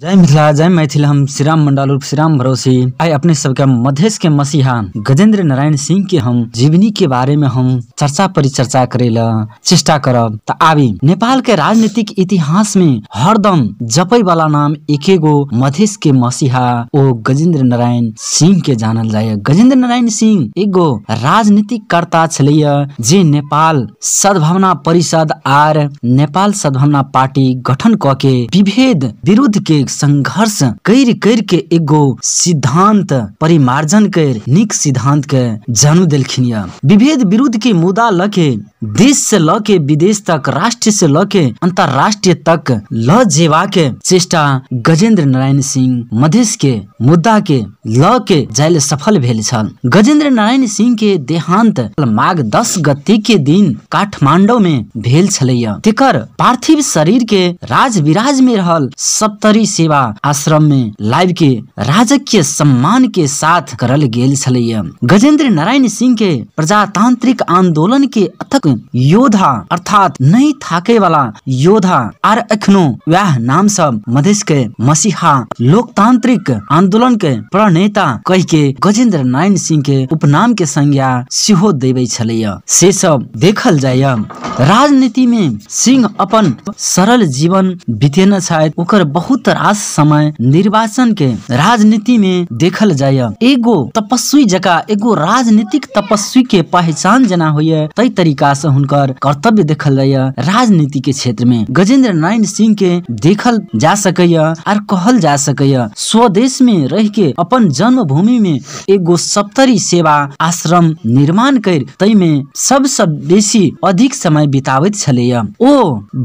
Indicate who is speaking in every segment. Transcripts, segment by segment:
Speaker 1: जय मिथिला जय मैथिल हम श्रीराम मंडल उर्फ श्रीराम भरोसी आए अपने सबके मधेश के मसीहा गजेंद्र नारायण सिंह के हम जीवनी के बारे में हम चर्चा परिचर्चा करे ला चेष्टा करब आवी नेपाल के राजनीतिक इतिहास में हरदम जपे वाला नाम एके गो मधेश के मसीहा ओ गजेंद्र नारायण सिंह के जानल जाये गजेंद्र नारायण सिंह एगो राजनीतिक कर्ता छे जे नेपाल सद्भावना परिषद आर नेपाल सद्भावना पार्टी गठन क के विभेद विरुद्ध के एक संघर्ष कर कर के एगो सिद्धांत परिमार्जन कर निक सिद्धांत के जन्म दिलखिन विभेद विरुद्ध के मुद्दा लके देश से ल के विदेश तक राष्ट्र से ल के तक ल जेवा के चेष्टा गजेंद्र नारायण सिंह मधेश के मुद्दा के ल के सफल भेल छल गजेंद्र नारायण सिंह के देहांत माग दस गति के दिन काठमांडू में भेल छलैया तेकर पार्थिव शरीर के राज विराज में रहल सप्तरी सेवा आश्रम में लाइव के राजकीय सम्मान के साथ करल गेल गजेंद्र नारायण सिंह के प्रजातांत्रिक आंदोलन के अथक योद्धा अर्थात नहीं थाके वाला योद्धा आर अखनो वह नाम सब मधेश के मसीहा लोकतांत्रिक आंदोलन के प्रणेता कह के गजेंद्र नारायण सिंह के उपनाम के संज्ञा सेहो देवे से सब देखल जाय राजनीति में सिंह अपन सरल जीवन बीतेने बहुत आज समय निर्वाचन के राजनीति में देखल जाय एगो तपस्वी जका एगो राजनीतिक तपस्वी के पहचान जना हुए तय तरीका से हुनकर कर्तव्य देखल जाय राजनीति के क्षेत्र में गजेंद्र नारायण सिंह के देखल जा सके और कहल जा सके स्वदेश में रह के अपन जन्मभूमि में एगो सप्तरी सेवा आश्रम निर्माण कर तय में सबसे बेसी अधिक समय बिताबैत छे ओ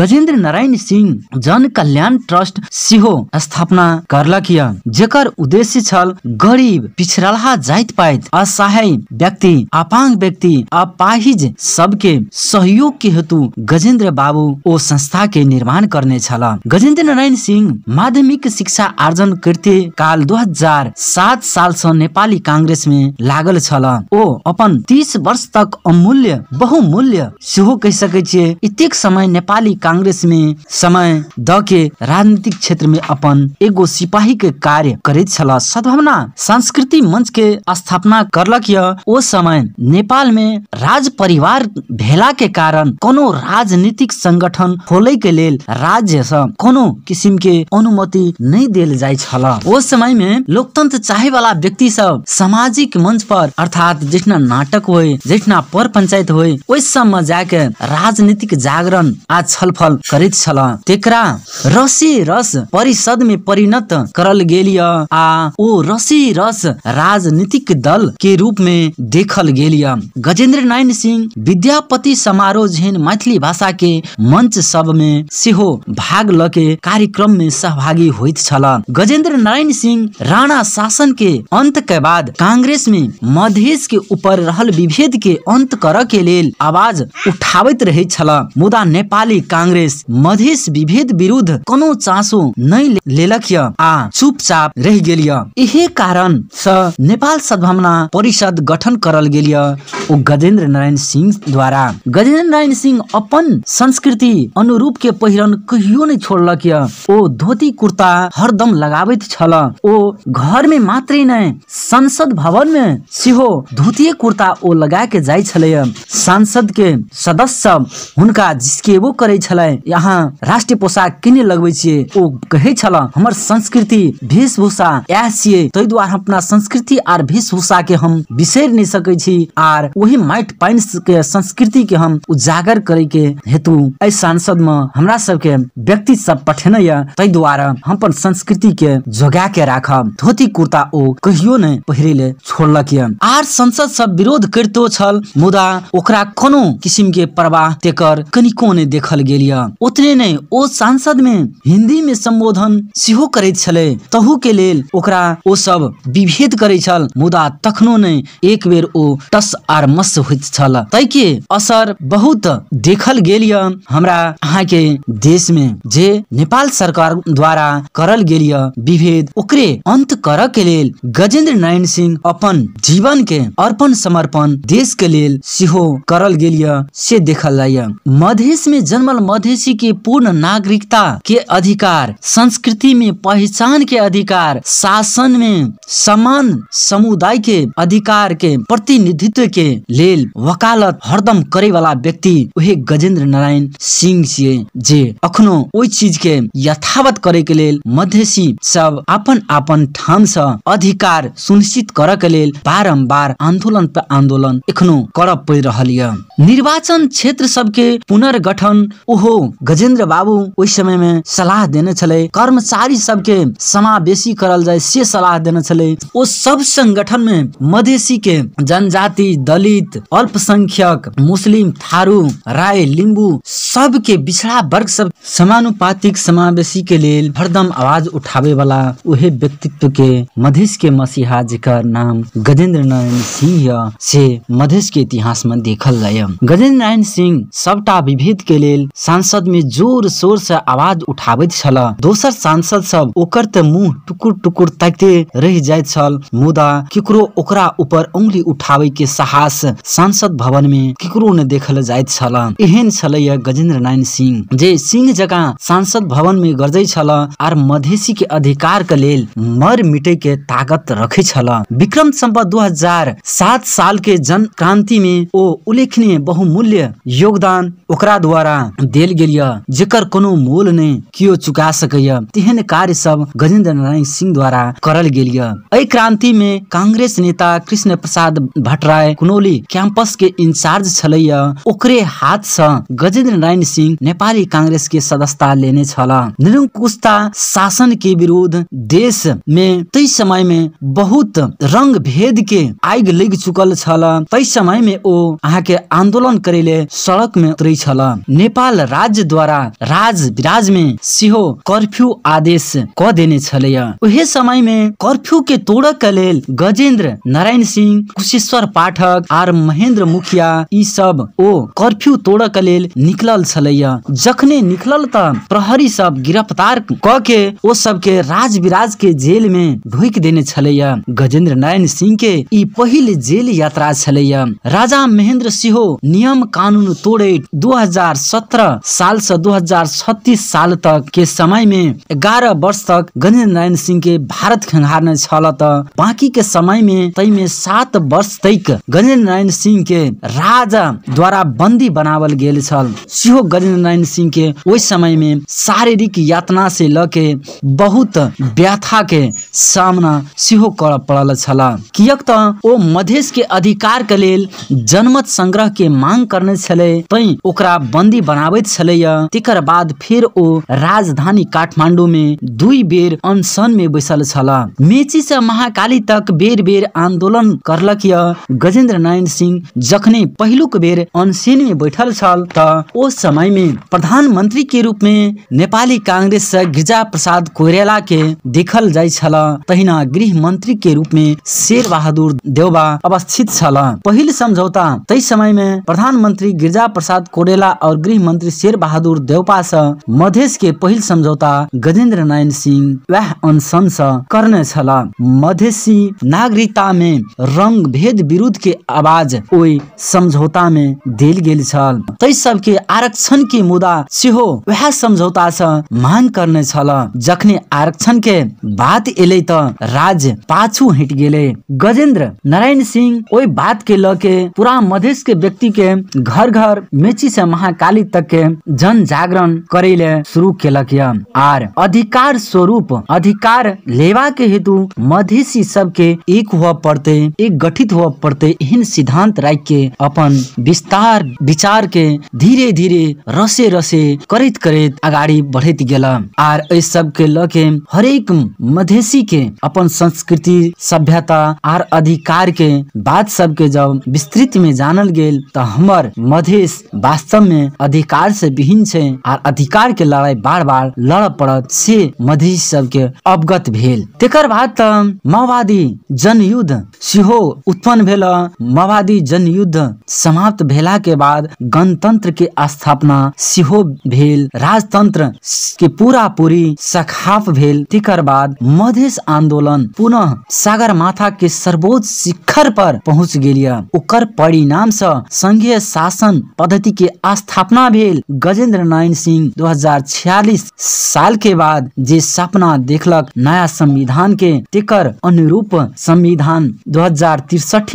Speaker 1: गजेंद्र नारायण सिंह जन कल्याण ट्रस्ट सेहो स्थापना करलक या जेकर उद्देश्य छल गरीब पिछड़लहा जाइत पाइत असहाय व्यक्ति अपांग व्यक्ति अपाहिज पाहिज सबके सहयोग के हेतु गजेन्द्र बाबू ओ संस्था के निर्माण गर्ने छल गजेन्द्र नारायण सिंह माध्यमिक शिक्षा आर्जन कृत्य काल दु हजार सात साल सा नेपाली कांग्रेस में लागल छल ओ अपन तीस वर्ष तक अमूल्य बहुमूल्य सेहो कह सकै छियै समय नेपाली कांग्रेस में समय द के राजनीतिक क्षेत्र में अपन एगो सिपाही के कार्य करित सद्भावना संस्कृति मंच के स्थापना करलक ओ समय नेपाल में राज परिवार भेला के कारण कोनो राजनीतिक संगठन खोले के लेल राज्य से कोनो किसिम के अनुमति नहीं देल जाय छल ओ समय में लोकतंत्र चाहे वाला व्यक्ति सब सामाजिक मंच पर अर्थात जितना नाटक होय जितना पर पंचायत होय ओइ सब में जाके राजनीतिक जागरण आ छलफल करित छल तेकरा रसी रस परि परिषद में परिणत करल गेल आ ओ रसी रस राजनीतिक दल के रूप में देखल गेल या गजेंद्र नारायण सिंह विद्यापति समारोह जेहन मैथिली भाषा के मंच सब में सेहो भाग ल के कार्यक्रम में सहभागी होइत गजेंद्र नारायण सिंह राणा शासन के अंत के बाद कांग्रेस में मधेश के ऊपर रहल विभेद के अंत करय के लेल आवाज उठाबैत रहैत मुदा नेपाली कांग्रेस मधेश विभेद विरुद्ध कोनो चासो न नै लेलक आ चुपचाप रह गेल यही कारण स नेपाल सद्भावना परिषद गठन करल गेल ओ गजेन्द्र नारायण सिंह द्वारा गजेन्द्र नारायण सिंह अपन संस्कृति अनुरूप के पहिरन कहियो नहीं छोड़लक य ओ धोती कुर्ता हरदम लगाबैत छल ओ घर में मात्र न संसद भवन में सेहो धोती कुर्ता ओ लगा के जाय छलै सांसद के सदस्य सब हुनका जिसकेबो करै छलै यहाँ राष्ट्रीय पोशाक किने लगबै छियै ओ कहे रखै छल हमार संस्कृति वेशभूषा यह छे ते द्वारा अपना संस्कृति आर वेशभूषा के हम बिसर नहीं सके आर वही माटि पानि के संस्कृति के हम उजागर करे के हेतु ऐ सांसद में हमरा सबके व्यक्ति सब पठेने ये ताहि द्वारा हम अपन संस्कृति के जोगा के राखब धोती कुर्ता ओ कहियो नहि पहरे ले छोड़लक ये आर संसद सब विरोध करते छल मुदा ओकरा कोनो किसिम के प्रवाह तेकर कनिको ने देखल गेल ये ओतने ओ सांसद में हिंदी में संबोधन शोधन सेहो करैत छलै के लेल ओकरा ओ सब विभेद करे छल मुदा तखनो ने एक बेर ओ टस आर मस होइत छल तै के असर बहुत देखल गेल य हमरा अहाँ के देश में जे नेपाल सरकार द्वारा करल गेल य विभेद ओकरे अंत कर के लेल गजेंद्र नारायण सिंह अपन जीवन के अर्पण समर्पण देश के लेल सेहो करल गेल य से देखल जाय मधेश में जन्मल मधेशी के पूर्ण नागरिकता के अधिकार संस्कृति में पहचान के अधिकार शासन में समान समुदाय के अधिकार के प्रतिनिधित्व के लेल वकालत हरदम करे वाला व्यक्ति वही गजेंद्र नारायण सिंह छे जे अखनो ओ चीज के यथावत करे के लेल मधेसी सब अपन अपन ठाम से अधिकार सुनिश्चित करे के लेल बारम्बार आंदोलन पर आंदोलन एखनो करब पड़ रहा है निर्वाचन क्षेत्र सबके पुनर्गठन ओहो गजेंद्र बाबू उस समय में सलाह देने छले कर्मचारी सबके समावेशी करल से सलाह देने छे ओ सब संगठन में मधेसी के जनजाति दलित अल्पसंख्यक मुस्लिम थारू राय लिंबू सब के पिछड़ा वर्ग सब समानुपातिक समावेशी के लिए हरदम आवाज उठावे वाला उहे व्यक्तित्व के मधेश के मसीहा जिकर नाम गजेंद्र नारायण सिंह से मधेश के इतिहास में देखल जाये गजेंद्र नारायण सिंह सबटा विभेद के लिए सांसद में जोर शोर से आवाज उठाबे दोसर दोसर सांसद सब ओकर त मुंह टुकुर टुकुर तकते रह जाय छल मुदा केकरो ओकरा ऊपर उंगली उठावे के साहस सांसद भवन में केकरो ने देखल जाय छल एहन ये गजेंद्र नारायण सिंह जे सिंह जगह सांसद भवन में गरजे छल आर मधेसी के अधिकार के लेल मर मिटे के ताकत रखे छल विक्रम हजार 2007 साल के जन क्रांति में ओ उल्लेखनीय बहुमूल्य योगदान ओकरा द्वारा देल गेलिया जेकर कोनो मोल ने कियो चुका सकैया तेहन कार्य सब गजेंद्र नारायण सिंह द्वारा करल गेल एहि क्रांति में कांग्रेस नेता कृष्ण प्रसाद भट्टराय कुनौली कैंपस के इंचार्ज छलैया ओकरे हाथ से गजेंद्र नारायण सिंह नेपाली कांग्रेस के सदस्यता लेने छल निरंकुशता शासन के विरुद्ध देश में तै समय में बहुत रंग भेद के आग लग चुकल छल समय में ओ अहाँ के आंदोलन करे ले सड़क में उतरे छल नेपाल राज्य द्वारा राज विराज में सेहो कर्फ्यू कर्फ्यू आदेश क देने छलैया समय में कर्फ्यू के तोड़ऽ के लेल गजेंद्र नारायण सिंह कुशेश्वर पाठक आर महेंद्र मुखिया ई सब ओ कर्फ्यू तोड़ऽ के लेल निकलल छे जखने निकलल त प्रहरी सब गिरफ्तार कऽ के ओ सब के राज विराज के जेल में ढुक देने छे गजेंद्र नारायण सिंह के ई जेल यात्रा छे राजा महेंद्र सिंह नियम कानून तोड़े 2017 साल से 2036 साल तक के समय में एघार वर्ष तक गणेन्द्र नारायण सिंह के भारत खंगारने छल त बाँकी के समय में तई में सात वर्ष तक गजेन्द्र नारायण सिंह के राजा द्वारा बन्दी बनावल गेल छल सेहो नारायण सिंह के ओहि समय में शारीरिक यातना से लके बहुत व्यथा के सामना सेहो कर पड़ल छल कियक त ओ मधेश के अधिकार के लेल जनमत संग्रह के मांग करने छले तै ओकरा बन्दी बनाबैत छे तेकर बाद फेर ओ राजधानी काठमाडौँ काठमाडौँमे दुई बेर अनसन में बैसल छ मेची महाकाली तक बेर बेर आन्दोलन करलक य गजेन्द्र नारायण सिंह जखने पहिलुक बेर अनसन बैठल छल त ओ समय प्रधानमन्त्री के रूप नेपाली काङ्ग्रेस से गिरिजा प्रसाद कोइराला के देखल जाइ छल तहिना गृह मन्त्री के रूप शेरबहादुर शेर बहादुर देवबा अवस्थित छल पहिल समझौता तै समय प्रधान मन्त्री गिरिजा प्रसाद कोरेला और गृह मन्त्री शेर बहादुर देवपा मधेस के पहिल सम्झौता गजेन्द्र नारायण सिंह वह अनशन सँ करने छलाह मधेसी नागरिकता में रंग भेद विरुद्ध के आवाज ओहि समझौता में दिल गेल छल तै सब के आरक्षण के मुद्दा सेहो वह समझौता से मांग करने छल जखने आरक्षण के बात एल तऽ राज्य पाछू हट गए गजेंद्र नारायण सिंह ओहि बात के लऽ के पूरा मधेश के व्यक्ति के घर घर मेची से महाकाली तक के जन जागरण करे ले शुरू केलक आ अधिकार अधिकार स्वरूप अधिकार लेवा के हेतु मधेसी सबके एक हुआ पड़ते एक गठित हुआ पड़ते इन सिद्धांत राख के अपन विस्तार विचार के धीरे धीरे रसे रसे करित करित अगाड़ी बढ़त गेला आर इस सब के लके हरेक मधेसी के अपन संस्कृति सभ्यता आर अधिकार के बात सब के जब विस्तृत में जानल गेल तो हमार मधेस वास्तव में अधिकार से विहीन छे आर अधिकार के लड़ाई बार बार लड़ पड़ बढ़त से सब के अवगत भेल तेकर बाद माओवादी जनयुद्ध सेहो उत्पन्न भेल माओवादी जनयुद्ध समाप्त भेला के बाद गणतंत्र के स्थापना सेहो भेल राजतंत्र के पूरा पूरी सखाप भेल तेकर बाद मधेश आंदोलन पुनः सागर माथा के सर्वोच्च शिखर पर पहुंच गेल उकर परिणाम से संघीय शासन पद्धति के स्थापना भेल गजेंद्र नारायण सिंह दो साल के बाद जे सपना देखलक नया संविधान के तेकर अनुरूप संविधान दो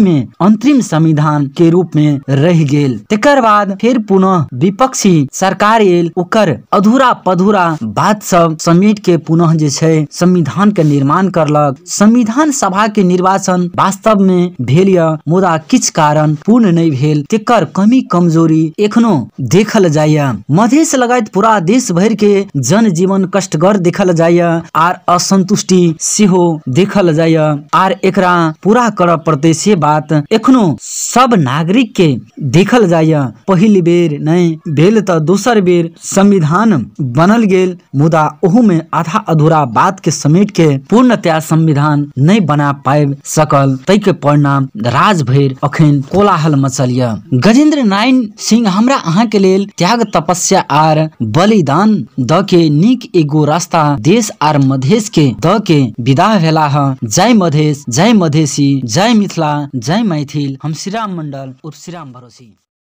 Speaker 1: में अंतरिम संविधान के रूप में रह गेल तेकर बाद फिर पुनः विपक्षी सरकार एल उकर अधूरा पधूरा बात सब समेट के पुनः जे छे संविधान के निर्माण करलक संविधान सभा के निर्वाचन वास्तव में भेल मुदा किछ कारण पूर्ण नहीं भेल तेकर कमी कमजोरी एखनो देखल जाय मधेश लगात पूरा देश भर के जन जीवन कष्टगर देखल जाय आर असंतुष्टि सेहो देखल जाय आर एक पूरा कर पड़ते से बात एखनो सब नागरिक के देखल जाय पहिल बेर नहीं भेल त दोसर बेर संविधान बनल गेल मुदा ओहू में आधा अधूरा बात के समेट के पूर्णतया संविधान नहीं बना पाब सकल तय के परिणाम राज भर अखन कोलाहल मचल य गजेंद्र नारायण सिंह हमरा अहाँ के लेल त्याग तपस्या आर बलिदान द के नीक एगो रास्ता देश आर मधेश के द के विदा भेला जय मधेश जय मधेशी जय मिथिला जय मैथिल हम श्रीराम मंडल और श्रीराम भरोसी